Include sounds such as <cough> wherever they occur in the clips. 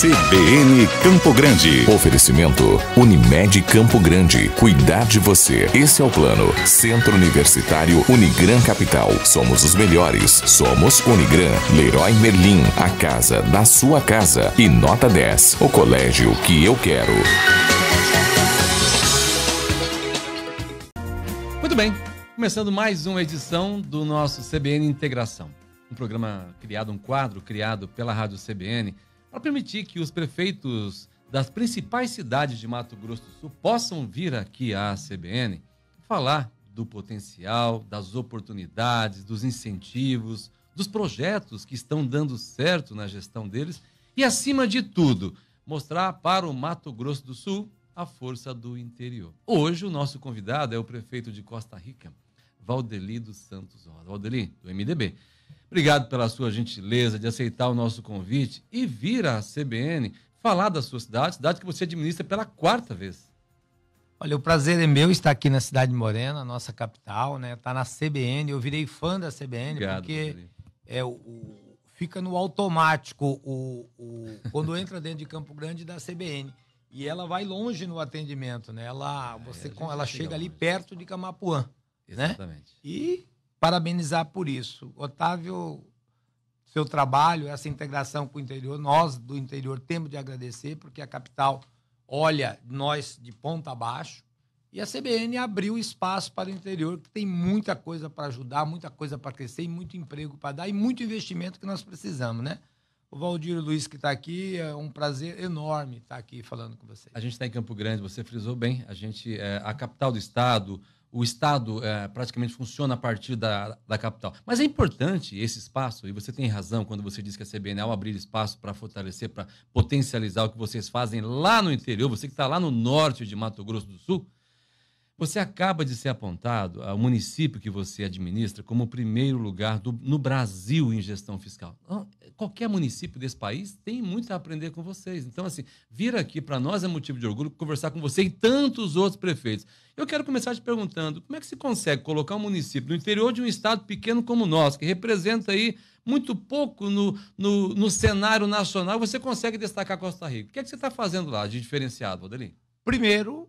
CBN Campo Grande. Oferecimento Unimed Campo Grande. Cuidar de você. Esse é o plano. Centro Universitário Unigran Capital. Somos os melhores. Somos Unigran. Leroy Merlin. A casa da sua casa. E nota 10. O colégio que eu quero. Muito bem. Começando mais uma edição do nosso CBN Integração. Um programa criado, um quadro criado pela Rádio CBN para permitir que os prefeitos das principais cidades de Mato Grosso do Sul possam vir aqui à CBN falar do potencial, das oportunidades, dos incentivos, dos projetos que estão dando certo na gestão deles e, acima de tudo, mostrar para o Mato Grosso do Sul a força do interior. Hoje, o nosso convidado é o prefeito de Costa Rica, Valdeli dos Santos Rosa. Valdeli, do MDB. Obrigado pela sua gentileza de aceitar o nosso convite e vir à CBN falar da sua cidade, cidade que você administra pela quarta vez. Olha, o prazer é meu estar aqui na Cidade de Morena, nossa capital, né? Tá na CBN, eu virei fã da CBN Obrigado, porque é o, fica no automático o, o quando entra dentro de Campo Grande da CBN e ela vai longe no atendimento, né? Ela você ah, ela chega ali longe. perto de Camapuã, né? Exatamente. né? E parabenizar por isso. Otávio, seu trabalho, essa integração com o interior, nós do interior temos de agradecer, porque a capital olha nós de ponta abaixo. E a CBN abriu espaço para o interior, que tem muita coisa para ajudar, muita coisa para crescer, e muito emprego para dar e muito investimento que nós precisamos, né? O Valdir Luiz que está aqui, é um prazer enorme estar tá aqui falando com você. A gente está em Campo Grande, você frisou bem, a gente é a capital do estado, o estado é, praticamente funciona a partir da, da capital. Mas é importante esse espaço, e você tem razão quando você diz que a CBN, é ao abrir espaço para fortalecer, para potencializar o que vocês fazem lá no interior, você que está lá no norte de Mato Grosso do Sul, você acaba de ser apontado ao município que você administra como o primeiro lugar do, no Brasil em gestão fiscal. Qualquer município desse país tem muito a aprender com vocês. Então, assim, vir aqui para nós é motivo de orgulho conversar com você e tantos outros prefeitos. Eu quero começar te perguntando: como é que se consegue colocar um município no interior de um estado pequeno como o nosso, que representa aí muito pouco no, no, no cenário nacional, você consegue destacar Costa Rica? O que é que você está fazendo lá de diferenciado, Rodelinho? Primeiro,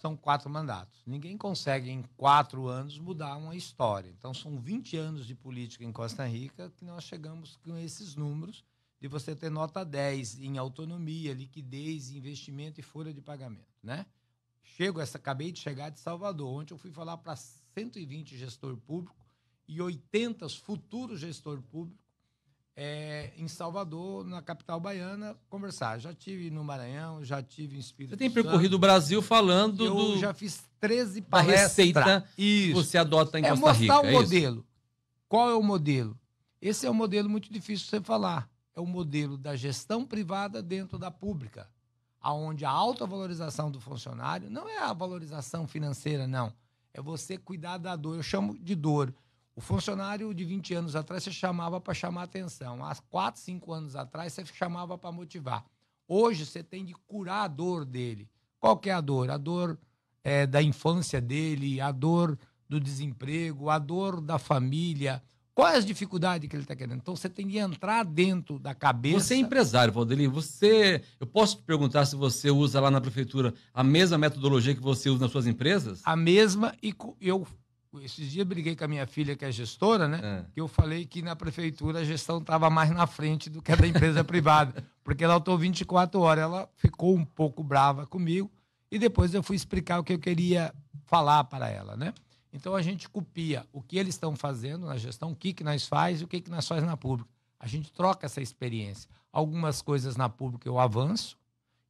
são quatro mandatos. Ninguém consegue, em quatro anos, mudar uma história. Então, são 20 anos de política em Costa Rica que nós chegamos com esses números de você ter nota 10 em autonomia, liquidez, investimento e folha de pagamento, né? Chego, essa, acabei de chegar de Salvador. Ontem eu fui falar para 120 gestor público e 80 futuros gestor público é, em Salvador, na capital baiana, conversar. Já tive no Maranhão, já tive em Espírito Você tem Santo, percorrido o Brasil falando eu do... já fiz 13 palestras. Da receita que você adota em é Costa Rica. Mostrar o é modelo. Isso? Qual é o modelo? Esse é um modelo muito difícil de você falar. É o modelo da gestão privada dentro da pública, aonde a alta valorização do funcionário não é a valorização financeira, não. É você cuidar da dor. Eu chamo de dor. O funcionário de 20 anos atrás você chamava para chamar atenção. Há 4, 5 anos atrás você chamava para motivar. Hoje você tem de curar a dor dele. Qual que é a dor? A dor é, da infância dele, a dor do desemprego, a dor da família. Quais é as dificuldades que ele está querendo? Então você tem de entrar dentro da cabeça. Você é empresário, Valdelinho. Você. Eu posso te perguntar se você usa lá na prefeitura a mesma metodologia que você usa nas suas empresas? A mesma, e eu esses dias briguei com a minha filha, que é gestora, né? É. Que eu falei que na prefeitura a gestão estava mais na frente do que a da empresa <laughs> privada, porque ela estou 24 horas. Ela ficou um pouco brava comigo e depois eu fui explicar o que eu queria falar para ela, né? Então a gente copia o que eles estão fazendo na gestão, o que, que nós faz e o que, que nós faz na pública. A gente troca essa experiência. Algumas coisas na pública eu avanço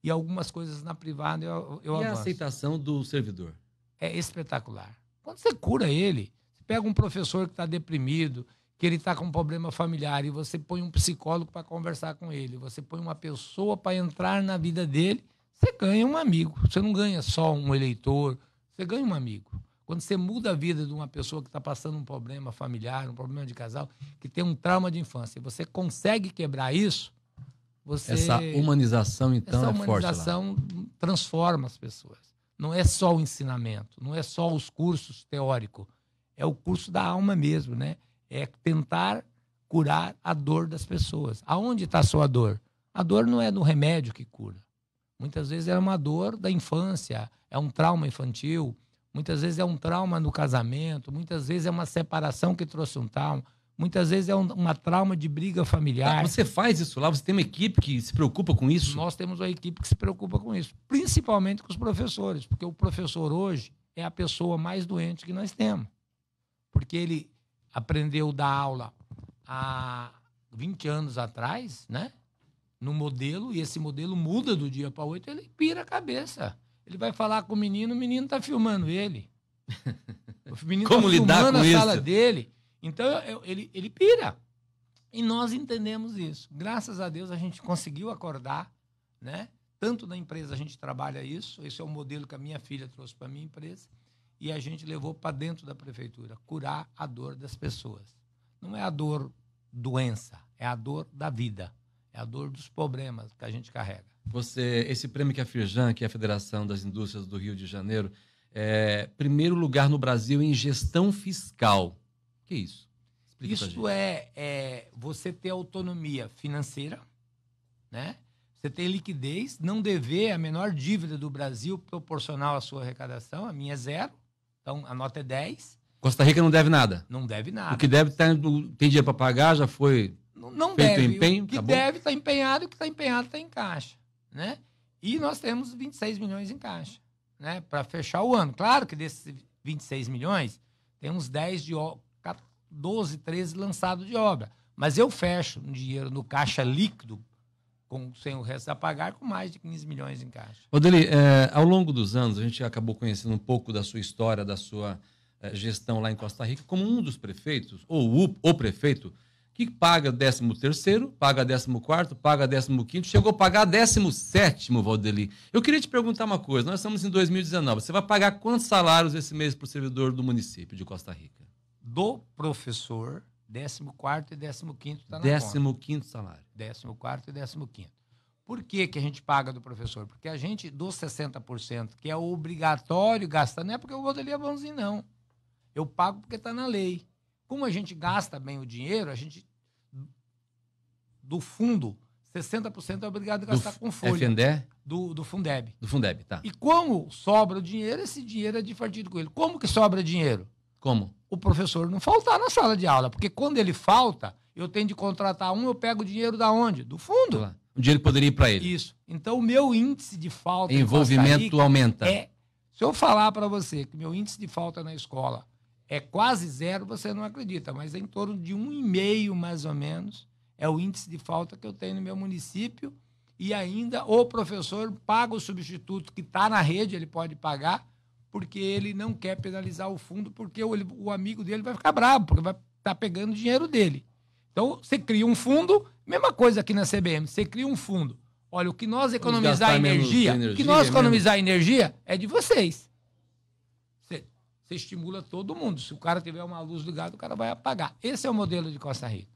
e algumas coisas na privada eu, eu e avanço. E a aceitação do servidor? É espetacular quando você cura ele, você pega um professor que está deprimido, que ele está com um problema familiar, e você põe um psicólogo para conversar com ele, você põe uma pessoa para entrar na vida dele, você ganha um amigo. Você não ganha só um eleitor, você ganha um amigo. Quando você muda a vida de uma pessoa que está passando um problema familiar, um problema de casal, que tem um trauma de infância, e você consegue quebrar isso, você... Essa humanização, então, Essa humanização é forte humanização transforma as pessoas não é só o ensinamento, não é só os cursos teóricos, é o curso da alma mesmo, né? É tentar curar a dor das pessoas. Aonde está a sua dor? A dor não é no remédio que cura. Muitas vezes é uma dor da infância, é um trauma infantil, muitas vezes é um trauma no casamento, muitas vezes é uma separação que trouxe um trauma. Muitas vezes é um, uma trauma de briga familiar. Tá, você faz isso lá? Você tem uma equipe que se preocupa com isso? Nós temos uma equipe que se preocupa com isso, principalmente com os professores, porque o professor hoje é a pessoa mais doente que nós temos. Porque ele aprendeu da aula há 20 anos atrás, né? No modelo, e esse modelo muda do dia para oito, ele pira a cabeça. Ele vai falar com o menino, o menino está filmando ele. <laughs> O menino está filmando a isso? sala dele. Então eu, ele, ele pira. E nós entendemos isso. Graças a Deus a gente conseguiu acordar, né? Tanto na empresa a gente trabalha isso, esse é o modelo que a minha filha trouxe para a minha empresa, e a gente levou para dentro da prefeitura, curar a dor das pessoas. Não é a dor doença, é a dor da vida, é a dor dos problemas que a gente carrega. Você, esse prêmio que a Firjan, que é a Federação das Indústrias do Rio de Janeiro, é primeiro lugar no Brasil em gestão fiscal que é isso? Explica isso é, é você ter autonomia financeira, né? Você ter liquidez, não dever a menor dívida do Brasil proporcional à sua arrecadação, a minha é zero, então a nota é 10. Costa Rica não deve nada? Não deve nada. O que deve tá, tem dinheiro para pagar, já foi não, não feito deve. empenho? Tá tá o que tá deve está empenhado, o que está empenhado está em caixa, né? E nós temos 26 milhões em caixa, né? Para fechar o ano. Claro que desses 26 milhões, tem uns 10 de 12, 13 lançado de obra. Mas eu fecho um dinheiro no caixa líquido, com, sem o resto a pagar, com mais de 15 milhões em caixa. Odeli, é, ao longo dos anos, a gente acabou conhecendo um pouco da sua história, da sua é, gestão lá em Costa Rica, como um dos prefeitos, ou o, o prefeito, que paga 13 terceiro paga 14 quarto paga 15 quinto chegou a pagar 17 sétimo Valdeli. Eu queria te perguntar uma coisa, nós estamos em 2019, você vai pagar quantos salários esse mês para o servidor do município de Costa Rica? do professor, 14 e 15 está na 15 salário. 14 e 15. Por que, que a gente paga do professor? Porque a gente, dos 60%, que é obrigatório gastar, não é porque o Godeli é bonzinho, não. Eu pago porque está na lei. Como a gente gasta bem o dinheiro, a gente, do fundo, 60% é obrigado a gastar do com folha. FNDE? Do, do Fundeb. Do Fundeb, tá. E como sobra o dinheiro, esse dinheiro é divertido com ele. Como que sobra dinheiro? Como? o professor não faltar na sala de aula, porque quando ele falta, eu tenho de contratar um, eu pego o dinheiro da onde? Do fundo. Lá. O dinheiro poderia ir para ele. Isso. Então, o meu índice de falta. Envolvimento aumenta. É, se eu falar para você que meu índice de falta na escola é quase zero, você não acredita, mas é em torno de um e meio, mais ou menos, é o índice de falta que eu tenho no meu município. E ainda o professor paga o substituto que está na rede, ele pode pagar, porque ele não quer penalizar o fundo, porque o, o amigo dele vai ficar bravo, porque vai estar tá pegando o dinheiro dele. Então, você cria um fundo, mesma coisa aqui na CBM, você cria um fundo. Olha, o que nós economizar energia, energia, o que nós economizar mesmo. energia é de vocês. você, estimula todo mundo. Se o cara tiver uma luz ligada, o cara vai apagar. Esse é o modelo de Costa Rica.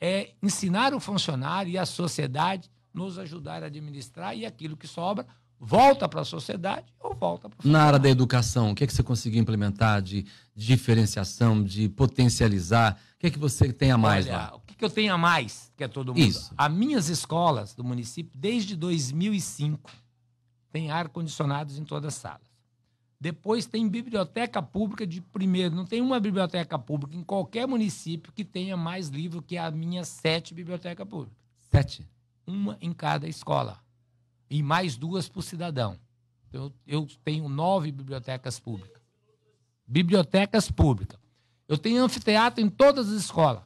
É ensinar o funcionário e a sociedade nos ajudar a administrar e aquilo que sobra volta para a sociedade ou volta para Na área da educação, o que é que você conseguiu implementar de diferenciação, de potencializar? O que é que você tem a mais Olha, lá? O que, que eu tenho a mais, que é todo mundo? Isso. As minhas escolas do município, desde 2005, tem ar-condicionados em todas as salas. Depois tem biblioteca pública de primeiro. Não tem uma biblioteca pública em qualquer município que tenha mais livro que a minha sete biblioteca pública. Sete? Uma em cada escola e mais duas para o cidadão. Então, eu, eu tenho nove bibliotecas públicas. Bibliotecas públicas. Eu tenho anfiteatro em todas as escolas.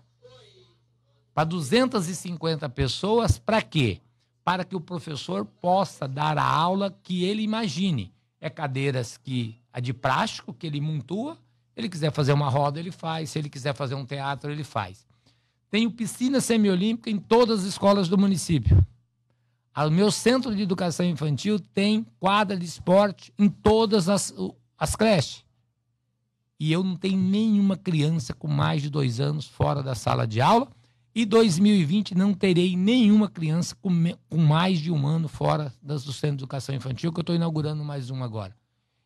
Para 250 pessoas, para quê? Para que o professor possa dar a aula que ele imagine. É cadeiras que a de plástico que ele montua, ele quiser fazer uma roda, ele faz, se ele quiser fazer um teatro, ele faz. Tenho piscina semiolímpica em todas as escolas do município. O meu centro de educação infantil tem quadra de esporte em todas as, as creches. E eu não tenho nenhuma criança com mais de dois anos fora da sala de aula. E 2020 não terei nenhuma criança com, com mais de um ano fora do centro de educação infantil, que eu estou inaugurando mais um agora.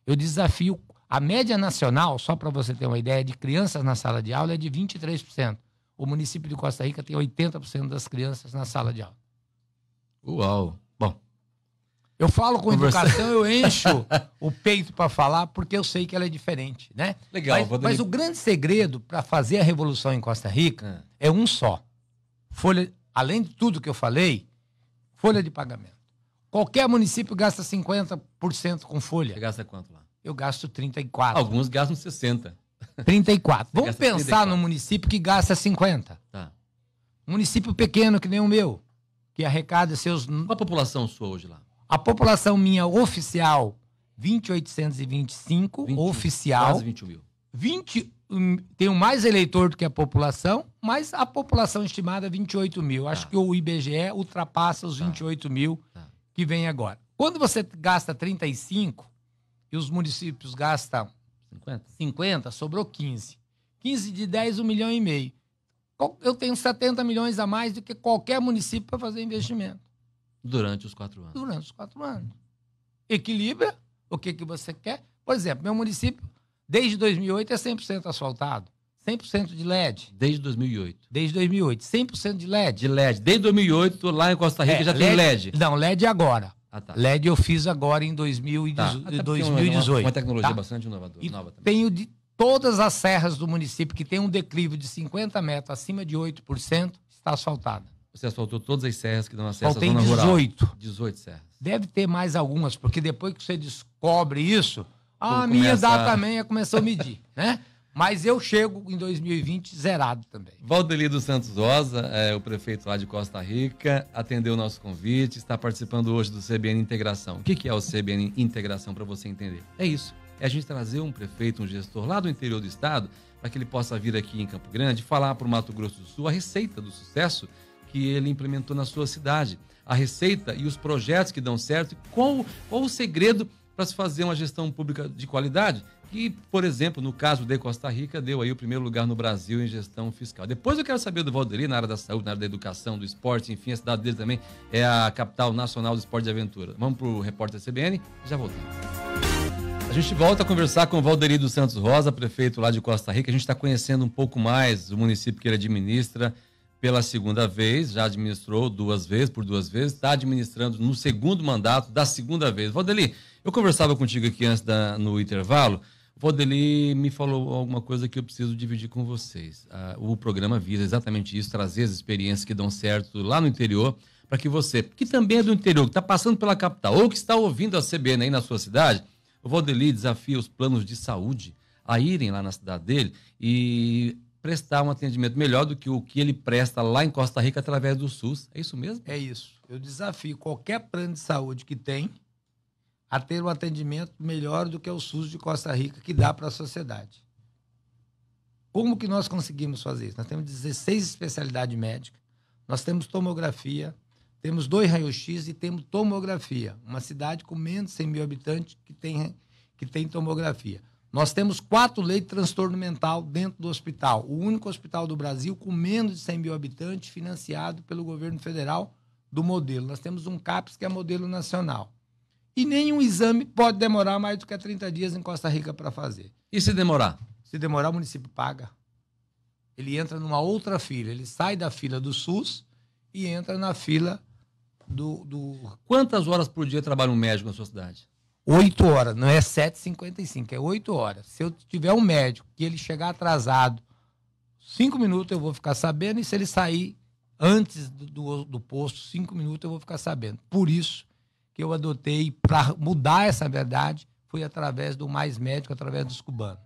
Eu desafio. A média nacional, só para você ter uma ideia, de crianças na sala de aula é de 23%. O município de Costa Rica tem 80% das crianças na sala de aula. Uau! Bom. Eu falo com Conversa... educação, eu encho <laughs> o peito para falar, porque eu sei que ela é diferente, né? Legal. Mas, mas o grande segredo para fazer a revolução em Costa Rica é um só. Folha, além de tudo que eu falei, folha de pagamento. Qualquer município gasta 50% com folha. Você gasta quanto lá? Eu gasto 34. Alguns gastam 60. 34. <laughs> Você Vamos pensar 34. no município que gasta 50. Tá. Município pequeno que nem o meu que arrecada seus. Qual a população sua hoje lá? A população minha oficial, 2.825, 20, oficial. Quase 21 mil. 20, hum, tenho mais eleitor do que a população, mas a população estimada é 28 mil. Tá. Acho que o IBGE ultrapassa os tá. 28 mil tá. que vem agora. Quando você gasta 35 e os municípios gastam 50, 50 sobrou 15. 15 de 10, 1 um milhão e meio. Então, eu tenho 70 milhões a mais do que qualquer município para fazer investimento. Durante os quatro anos. Durante os quatro anos. Equilibra o que, que você quer. Por exemplo, meu município, desde 2008, é 100% asfaltado. 100% de LED. Desde 2008. Desde 2008. 100% de LED. De LED. Desde 2008, lá em Costa Rica é, já LED, tem LED. Não, LED é agora. Ah, tá. LED eu fiz agora em 2018. Tá. 2018 ah, tá, é uma, é uma tecnologia tá? bastante inovadora. Nova também. Tenho de todas as serras do município que tem um declive de 50 metros acima de 8% está asfaltada. Você asfaltou todas as serras que dão acesso Faltei à zona 18. rural? 18 serras. Deve ter mais algumas, porque depois que você descobre isso, a minha começa... dá também é começou a medir, <laughs> né? Mas eu chego em 2020 zerado também. Valdeli dos Santos Rosa, é, o prefeito lá de Costa Rica, atendeu o nosso convite, está participando hoje do CBN Integração. O que é o CBN Integração para você entender? É isso é a gente trazer um prefeito, um gestor lá do interior do estado, para que ele possa vir aqui em Campo Grande falar para o Mato Grosso do Sul a receita do sucesso que ele implementou na sua cidade, a receita e os projetos que dão certo, e qual, qual o segredo para se fazer uma gestão pública de qualidade, que, por exemplo, no caso de Costa Rica, deu aí o primeiro lugar no Brasil em gestão fiscal. Depois eu quero saber do Valderi na área da saúde, na área da educação, do esporte, enfim, a cidade dele também é a capital nacional do esporte de aventura. Vamos para o repórter CBN, já voltamos. A gente volta a conversar com o Valderi dos Santos Rosa, prefeito lá de Costa Rica. A gente está conhecendo um pouco mais o município que ele administra pela segunda vez, já administrou duas vezes, por duas vezes, está administrando no segundo mandato da segunda vez. Valderi, eu conversava contigo aqui antes da, no intervalo. O Valdeli me falou alguma coisa que eu preciso dividir com vocês. Ah, o programa visa exatamente isso, trazer as experiências que dão certo lá no interior para que você, que também é do interior, que está passando pela capital ou que está ouvindo a CBN aí na sua cidade, o Valdeli desafia os planos de saúde a irem lá na cidade dele e prestar um atendimento melhor do que o que ele presta lá em Costa Rica através do SUS. É isso mesmo? É isso. Eu desafio qualquer plano de saúde que tem a ter um atendimento melhor do que o SUS de Costa Rica que dá para a sociedade. Como que nós conseguimos fazer isso? Nós temos 16 especialidades médicas, nós temos tomografia, temos dois raios-x e temos tomografia. Uma cidade com menos de 100 mil habitantes que tem, que tem tomografia. Nós temos quatro leitos de transtorno mental dentro do hospital. O único hospital do Brasil com menos de 100 mil habitantes financiado pelo governo federal do modelo. Nós temos um CAPS que é modelo nacional. E nenhum exame pode demorar mais do que 30 dias em Costa Rica para fazer. E se demorar? Se demorar, o município paga. Ele entra numa outra fila. Ele sai da fila do SUS e entra na fila do, do, Quantas horas por dia trabalha um médico na sua cidade? Oito horas, não é 7h55, é oito horas. Se eu tiver um médico que ele chegar atrasado cinco minutos, eu vou ficar sabendo, e se ele sair antes do, do, do posto, cinco minutos, eu vou ficar sabendo. Por isso que eu adotei, para mudar essa verdade, foi através do Mais Médico, através dos cubanos.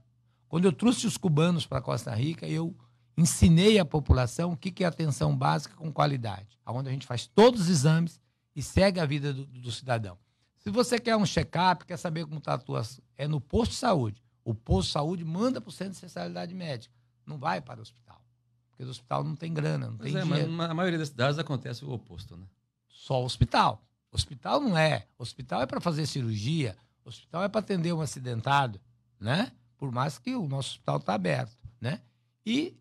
Quando eu trouxe os cubanos para Costa Rica, eu ensinei à população o que é atenção básica com qualidade, onde a gente faz todos os exames e segue a vida do, do cidadão. Se você quer um check-up, quer saber como está a tua... É no posto de saúde. O posto de saúde manda para o centro de especialidade médica. Não vai para o hospital. Porque o hospital não tem grana, não pois tem é, dinheiro. Mas na maioria das cidades acontece o oposto, né? Só o hospital. Hospital não é. Hospital é para fazer cirurgia. Hospital é para atender um acidentado, né? Por mais que o nosso hospital está aberto, né? E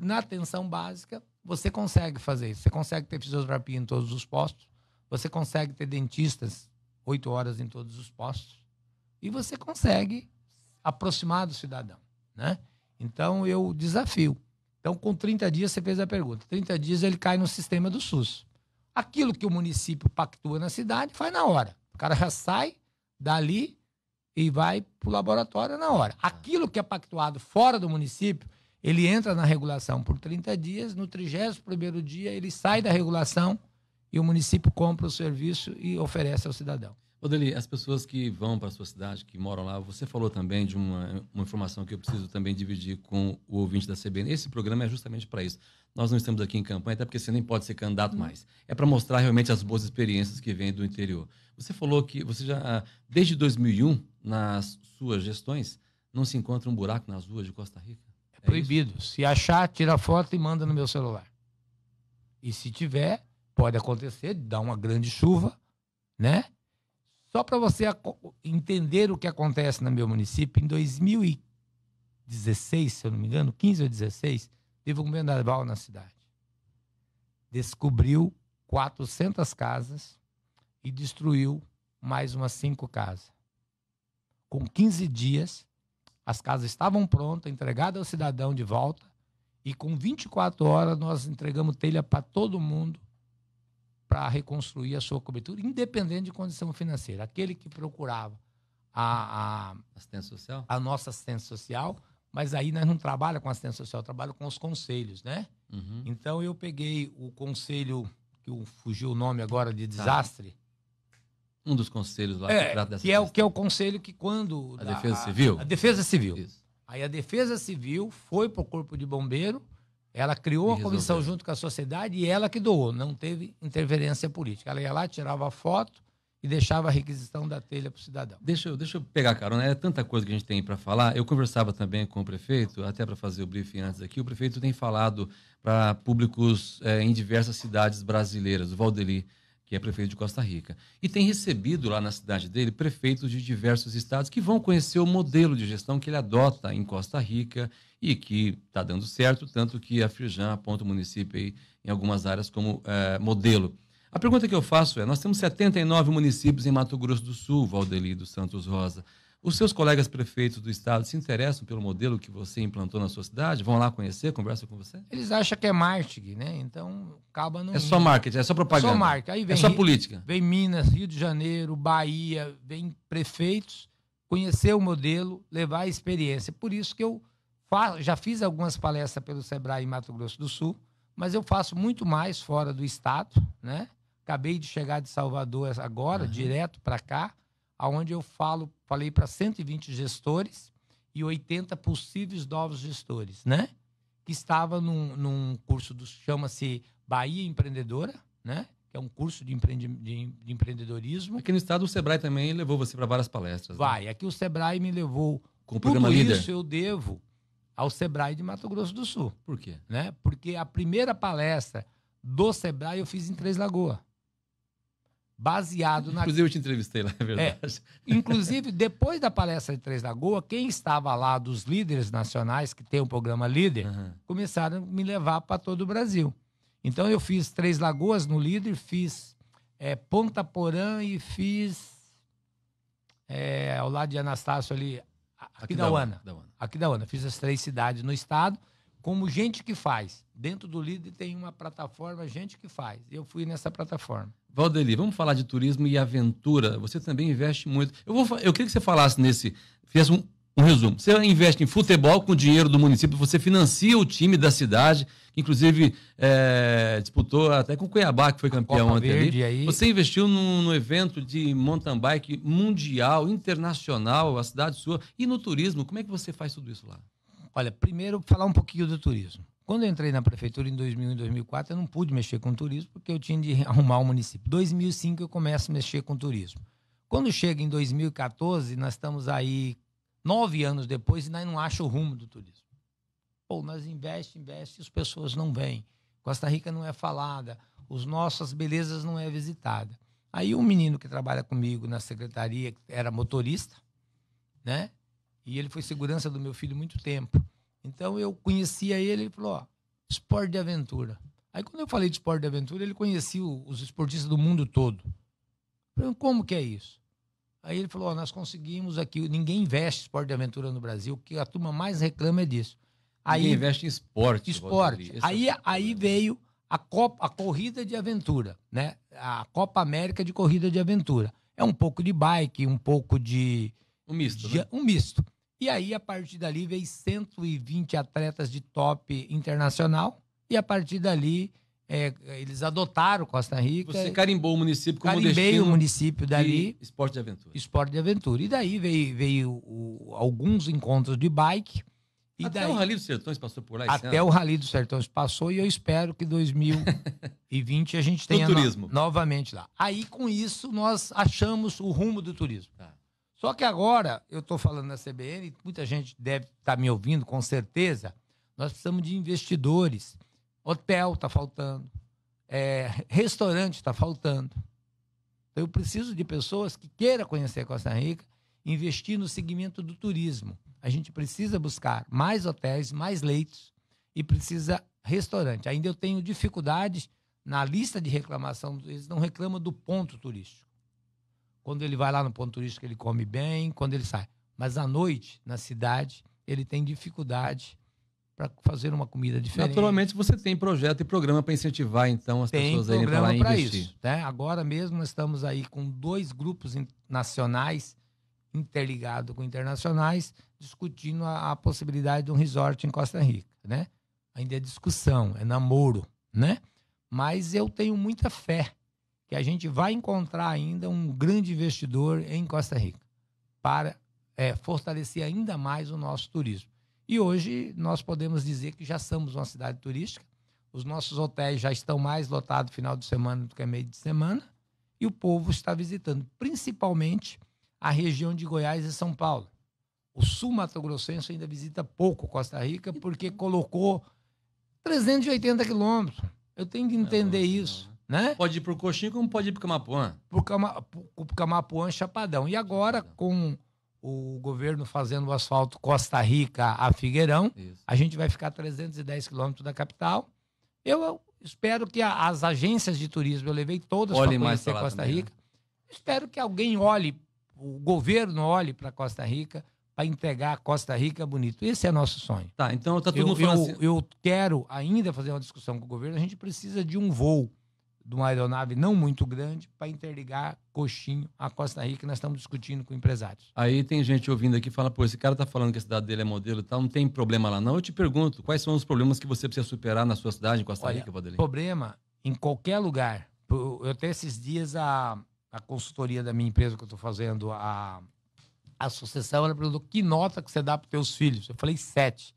na atenção básica, você consegue fazer isso. Você consegue ter fisioterapia em todos os postos, você consegue ter dentistas oito horas em todos os postos e você consegue aproximar do cidadão, né? Então eu desafio. Então com 30 dias você fez a pergunta. 30 dias ele cai no sistema do SUS. Aquilo que o município pactua na cidade faz na hora. O cara já sai dali e vai para o laboratório na hora. Ah. Aquilo que é pactuado fora do município ele entra na regulação por 30 dias, no 31º dia ele sai da regulação e o município compra o serviço e oferece ao cidadão. Odeli, as pessoas que vão para a sua cidade, que moram lá, você falou também de uma, uma, informação que eu preciso também dividir com o ouvinte da CBN. Esse programa é justamente para isso. Nós não estamos aqui em campanha, até porque você nem pode ser candidato mais. É para mostrar realmente as boas experiências que vêm do interior. Você falou que você já, ah, desde 2001, nas suas gestões, não se encontra um buraco nas ruas de Costa Rica? É proibido. Se achar, tira foto e manda no meu celular. E se tiver, pode acontecer, dá uma grande chuva, né? Só para você entender o que acontece no meu município, em 2016, se eu não me engano, 15 ou 16, teve um vendaval na cidade. Descobriu 400 casas e destruiu mais umas cinco casas. Com 15 dias, as casas estavam prontas, entregadas ao cidadão de volta, e com 24 horas nós entregamos telha para todo mundo para reconstruir a sua cobertura, independente de condição financeira. Aquele que procurava a, a, assistência social? a nossa assistência social, mas aí nós não trabalha com assistência social, trabalhamos com os conselhos, né? Uhum. Então eu peguei o conselho, que fugiu o nome agora de desastre, um dos conselhos lá é, que trata dessa que é, que é o conselho que quando... A, Defesa Civil? A, a Defesa Civil. Isso. Aí a Defesa Civil foi para o Corpo de Bombeiro, ela criou a comissão junto com a sociedade e ela que doou, não teve interferência política. Ela ia lá, tirava a foto e deixava a requisição da telha para o cidadão. Deixa eu, deixa eu pegar, carona, né? é tanta coisa que a gente tem para falar. Eu conversava também com o prefeito, até para fazer o briefing antes aqui, o prefeito tem falado para públicos é, em diversas cidades brasileiras. O Valdeli que é prefeito de Costa Rica. E tem recebido lá na cidade dele prefeitos de diversos estados que vão conhecer o modelo de gestão que ele adota em Costa Rica e que está dando certo, tanto que a Firjan aponta o município aí, em algumas áreas como eh, modelo. A pergunta que eu faço é: nós temos 79 municípios em Mato Grosso do Sul, Valdeli dos Santos Rosa. Os seus colegas prefeitos do estado se interessam pelo modelo que você implantou na sua cidade? Vão lá conhecer, conversam com você? Eles acham que é marketing, né? Então acaba não. É só marketing, é só propaganda. É só marketing. Aí é vem, é só política. Vem Minas, Rio de Janeiro, Bahia, vem prefeitos conhecer o modelo, levar a experiência. Por isso que eu faço, já fiz algumas palestras pelo Sebrae em Mato Grosso do Sul, mas eu faço muito mais fora do estado, né? Acabei de chegar de Salvador agora, uhum. direto para cá onde eu falo, falei para 120 gestores e 80 possíveis novos gestores, né? Que estava num, num curso do chama-se Bahia Empreendedora, né? Que é um curso de, empreende, de, de, empreendedorismo. Aqui no estado o Sebrae também levou você para várias palestras. Né? Vai, né? aqui o Sebrae me levou. Com o programa Tudo Líder. isso eu devo ao Sebrae de Mato Grosso do Sul. Por quê? Né? Porque a primeira palestra do Sebrae eu fiz em Três Lagoas baseado na. Inclusive, eu te entrevistei lá, é verdade. É, inclusive, depois da palestra de Três Lagoas, quem estava lá dos líderes nacionais, que tem o um programa Líder, uhum. começaram a me levar para todo o Brasil. Então, eu fiz Três Lagoas no Líder, fiz é, Ponta Porã e fiz. É, ao lado de Anastácio ali, aqui da Ana, Aqui da Ana. Fiz as três cidades no estado, como gente que faz. Dentro do Líder tem uma plataforma, gente que faz. Eu fui nessa plataforma. Valdeli, vamos falar de turismo e aventura. Você também investe muito. Eu, vou, eu queria que você falasse nesse. Fizesse um, um resumo. Você investe em futebol com o dinheiro do município, você financia o time da cidade, que inclusive é, disputou até com o Cuiabá, que foi campeão ontem ali. Aí... Você investiu no num, evento de mountain bike mundial, internacional, a cidade sua, e no turismo. Como é que você faz tudo isso lá? Olha, primeiro falar um pouquinho do turismo. Quando eu entrei na prefeitura em 2001 e 2004, eu não pude mexer com turismo porque eu tinha de <laughs> arrumar o município. Em 2005 eu começo a mexer com turismo. Quando chega em 2014, nós estamos aí nove anos depois e nós não acho o rumo do turismo. Pô, nós investe, investe, as pessoas não vêm. Costa Rica não é falada, os nossas belezas não é visitada. Aí um menino que trabalha comigo na secretaria, que era motorista, né? E ele foi segurança do meu filho muito tempo. Então eu conhecia ele, ele falou, ó, esporte de aventura. Aí quando eu falei de esporte de aventura, ele conhecia os esportistas do mundo todo. Eu falei, como que é isso? Aí ele falou, ó, nós conseguimos aqui, ninguém investe em esporte de aventura no Brasil, o que a turma mais reclama é disso. Aí ninguém investe em esporte. Esporte. Aí, é aí né? veio a, Copa, a corrida de aventura, né? A Copa América de corrida de aventura. É um pouco de bike, um pouco de... Um misto, de, né? Um misto. E aí, a partir dali, veio 120 atletas de top internacional. E a partir dali, é, eles adotaram Costa Rica. Você carimbou o município como Carimbei destino o município dali. De esporte de aventura. Esporte de aventura. E daí veio, veio o, alguns encontros de bike. E até daí, o Rally dos Sertões passou por lá. Até ano. o Rally dos Sertões passou e eu espero que 2020 <laughs> a gente tenha no, novamente lá. Aí com isso nós achamos o rumo do turismo. Tá. Só que agora, eu estou falando na CBN, muita gente deve estar tá me ouvindo, com certeza. Nós precisamos de investidores. Hotel está faltando, é, restaurante está faltando. Então, eu preciso de pessoas que queiram conhecer Costa Rica, investir no segmento do turismo. A gente precisa buscar mais hotéis, mais leitos e precisa restaurante. Ainda eu tenho dificuldades na lista de reclamação, eles não reclamam do ponto turístico. Quando ele vai lá no ponto turístico, ele come bem, quando ele sai. Mas à noite, na cidade, ele tem dificuldade para fazer uma comida diferente. Naturalmente, você tem projeto e programa para incentivar, então, as tem pessoas a irem para lá investir. Isso, né? Agora mesmo, nós estamos aí com dois grupos nacionais interligados com internacionais, discutindo a, a, possibilidade de um resort em Costa Rica, né? Ainda é discussão, é namoro, né? Mas eu tenho muita fé que a gente vai encontrar ainda um grande investidor em Costa Rica para é, fortalecer ainda mais o nosso turismo. E hoje nós podemos dizer que já somos uma cidade turística, os nossos hotéis já estão mais lotados final de semana do que meio de semana, e o povo está visitando, principalmente a região de Goiás e São Paulo. O sul mato-grossense ainda visita pouco Costa Rica porque colocou 380 quilômetros. Eu tenho que é entender isso. Né? Né? Pode ir pro Coxinho como pode ir pro Camapuã. Pro, Cama, pro Camapuã, é Chapadão. E agora, com o governo fazendo o asfalto Costa Rica a Figueirão, Isso. a gente vai ficar a 310 quilômetros da capital. Eu espero que a, as agências de turismo, eu levei todas para conhecer Costa também, né? Rica. Né? Espero que alguém olhe, o governo olhe para Costa Rica, para entregar a Costa Rica bonito. Esse é nosso sonho. Tá, então tá tudo eu, eu, assim... eu quero ainda fazer uma discussão com o governo, a gente precisa de um voo de uma aeronave não muito grande para interligar Coxinho à Costa Rica, nós estamos discutindo com empresários. Aí tem gente ouvindo aqui e fala, pô, esse cara está falando que a cidade dele é modelo e tal, não tem problema lá não. Eu te pergunto, quais são os problemas que você precisa superar na sua cidade, em Costa Olha, Rica, Vanderlei? problema em qualquer lugar. Eu tenho esses dias a, a consultoria da minha empresa que eu estou fazendo, a, a associação, ela perguntou, que nota que você dá para teus filhos? Eu falei, sete.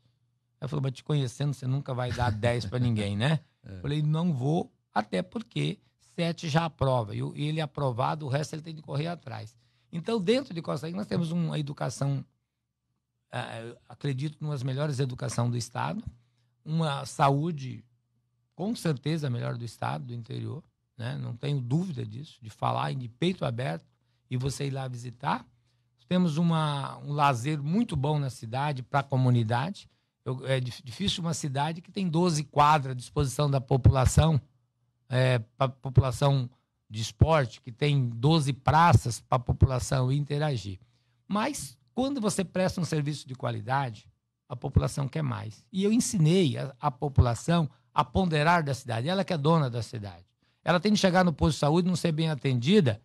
Ela falou, mas te conhecendo, você nunca vai dar dez para ninguém, né? <laughs> É. Falei, não vou, até porque sete já aprova, e ele é aprovado, o resto ele tem de correr atrás. Então, dentro de Costa Rica, nós temos uma educação, é, acredito, uma das melhores educação do Estado, uma saúde, com certeza, melhor do Estado, do interior, né? não tenho dúvida disso, de falar de peito aberto e você ir lá visitar. Temos uma, um lazer muito bom na cidade, para a comunidade. Eu, é difícil uma cidade que tem 12 quadras à disposição da população é, para a população de esporte, que tem 12 praças para a população interagir. Mas quando você presta um serviço de qualidade, a população quer mais. E eu ensinei a, a população a ponderar da cidade. Ela que é dona da cidade. Ela tem que chegar no posto de saúde, não ser bem atendida,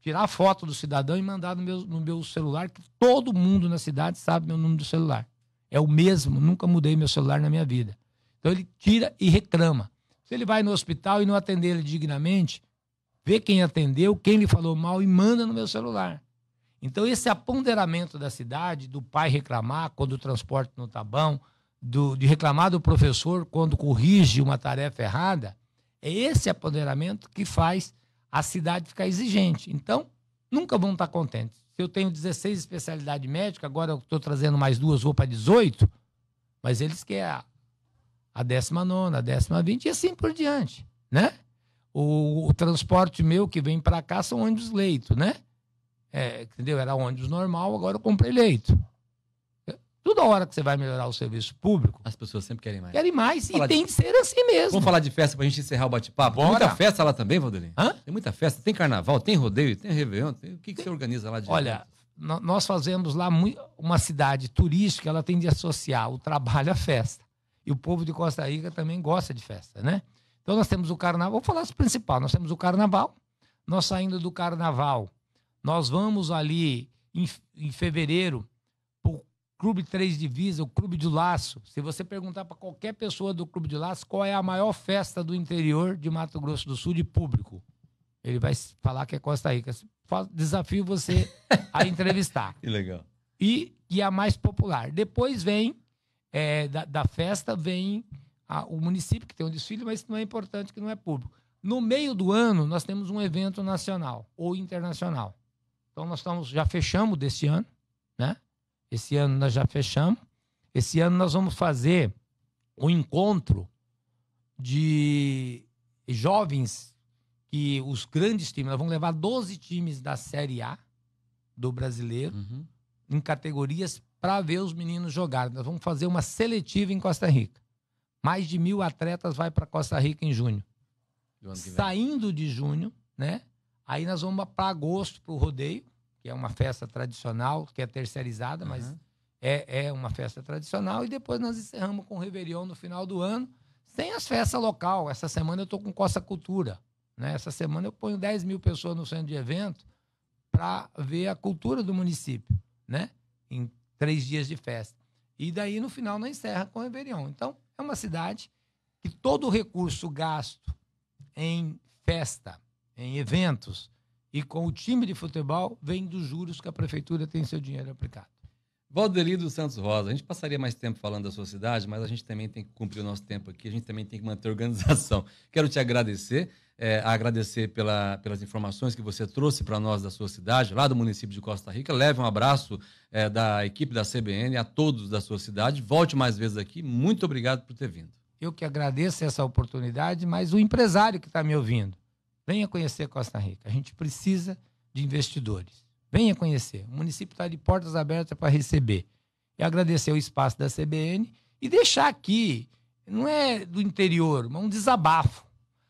tirar a foto do cidadão e mandar no meu, no meu celular, que todo mundo na cidade sabe meu número do celular. É o mesmo, nunca mudei meu celular na minha vida. Então ele tira e reclama. Se ele vai no hospital e não atender ele dignamente, vê quem atendeu, quem lhe falou mal e manda no meu celular. Então, esse aponderamento da cidade, do pai reclamar quando o transporte não está bom, do, de reclamar do professor quando corrige uma tarefa errada, é esse aponderamento que faz a cidade ficar exigente. Então, nunca vão estar tá contentes. Se eu tenho 16 especialidades médicas, agora eu estou trazendo mais duas, vou para 18, mas eles querem a décima nona, a décima vinte e assim por diante, né? O, o transporte meu que vem para cá são ônibus leito, né? É, entendeu? Era ônibus normal, agora eu comprei leito. É, toda hora que você vai melhorar o serviço público. As pessoas sempre querem mais. Querem mais e tem que ser assim mesmo. Vamos falar de festa pra gente encerrar o bate-papo. Tem muita festa lá também, Valdelinho? Hã? Tem muita festa. Tem carnaval, tem rodeio, tem Réveillon. Tem... O que, que tem... você organiza lá de Olha, nós fazemos lá uma cidade turística, ela tem de associar o trabalho à festa. E o povo de Costa Rica também gosta de festa, né? Então nós temos o carnaval, vou falar o principal, nós temos o carnaval. Nós saindo do carnaval, nós vamos ali em, em fevereiro pro Clube Três Divisas, o Clube de Laço. Se você perguntar para qualquer pessoa do Clube de Laço qual é a maior festa do interior de Mato Grosso do Sul de público, ele vai falar que é Costa Rica. Desafio você a <laughs> entrevistar. que legal. E, e a mais popular. Depois vem é, da, da, festa vem a, o município que tem um desfile, mas isso não é importante, que não é público. No meio do ano, nós temos um evento nacional ou internacional. Então, nós estamos, já fechamos deste ano, né? Esse ano nós já fechamos. Esse ano nós vamos fazer um encontro de jovens que os grandes times, nós vamos levar 12 times da Série A do brasileiro uhum. em categorias para ver os meninos jogarem. Nós vamos fazer uma seletiva em Costa Rica. Mais de mil atletas vai para Costa Rica em junho. Saindo de junho, né? Aí nós vamos para agosto para o rodeio, que é uma festa tradicional, que é terceirizada, uhum. mas é, é uma festa tradicional. E depois nós encerramos com o Réveillon no final do ano. Tem as festas local. Essa semana eu estou com Costa Cultura. Né? Essa semana eu ponho 10 mil pessoas no centro de evento para ver a cultura do município. Né? três dias de festa. E daí, no final, não encerra com o Réveillon. Então, é uma cidade que todo o recurso gasto em festa, em eventos e com o time de futebol vem dos juros que a prefeitura tem seu dinheiro aplicado. Valdelino dos Santos Rosa, a gente passaria mais tempo falando da sua cidade, mas a gente também tem que cumprir o nosso tempo aqui, a gente também tem que manter a organização. Quero te agradecer é, agradecer pela, pelas informações que você trouxe para nós da sua cidade, lá do município de Costa Rica. Leve um abraço é, da equipe da CBN a todos da sua cidade. Volte mais vezes aqui. Muito obrigado por ter vindo. Eu que agradeço essa oportunidade, mas o empresário que está me ouvindo, venha conhecer Costa Rica. A gente precisa de investidores. Venha conhecer. O município está de portas abertas para receber. E agradecer o espaço da CBN e deixar aqui, não é do interior, mas um desabafo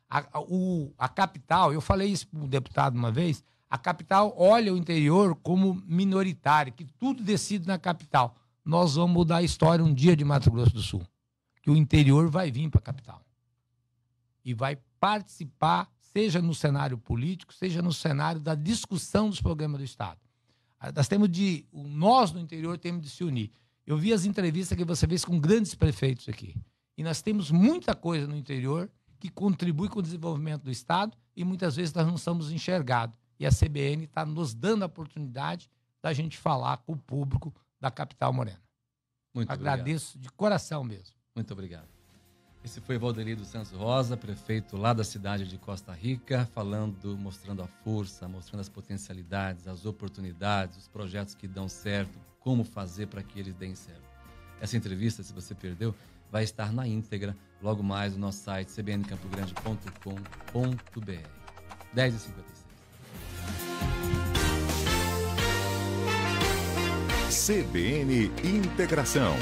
a, a, o, a capital, eu falei isso para o deputado uma vez, a capital olha o interior como minoritário, que tudo decide na capital. Nós vamos mudar a história um dia de Mato Grosso do Sul, que o interior vai vir para a capital e vai participar, seja no cenário político, seja no cenário da discussão dos programas do Estado. Ah, nós temos de, nós no interior temos de se unir. Eu vi as entrevistas que você fez com grandes prefeitos aqui. E nós temos muita coisa no interior que contribui com o desenvolvimento do Estado e muitas vezes nós não somos enxergados. E a CBN está nos dando a oportunidade da gente falar com o público da capital morena. Muito Agradeço obrigado. de coração mesmo. Muito obrigado. Esse foi Valdemir Santos Rosa, prefeito lá da cidade de Costa Rica, falando, mostrando a força, mostrando as potencialidades, as oportunidades, os projetos que dão certo, como fazer para que eles deem certo. Essa entrevista, se você perdeu, vai estar na íntegra logo mais no nosso site cbncampogrande.com.br. 10h56. CBN Integração.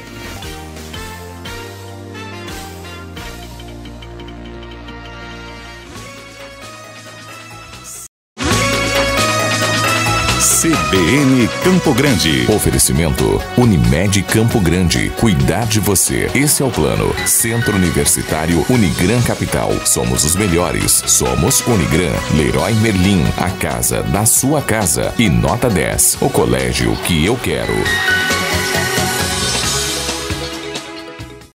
CBN Campo Grande. Oferecimento Unimed Campo Grande. Cuidar de você. Esse é o plano. Centro Universitário Unigran Capital. Somos os melhores. Somos Unigran. Leroy Merlin. A casa da sua casa. E nota 10. O colégio que eu quero.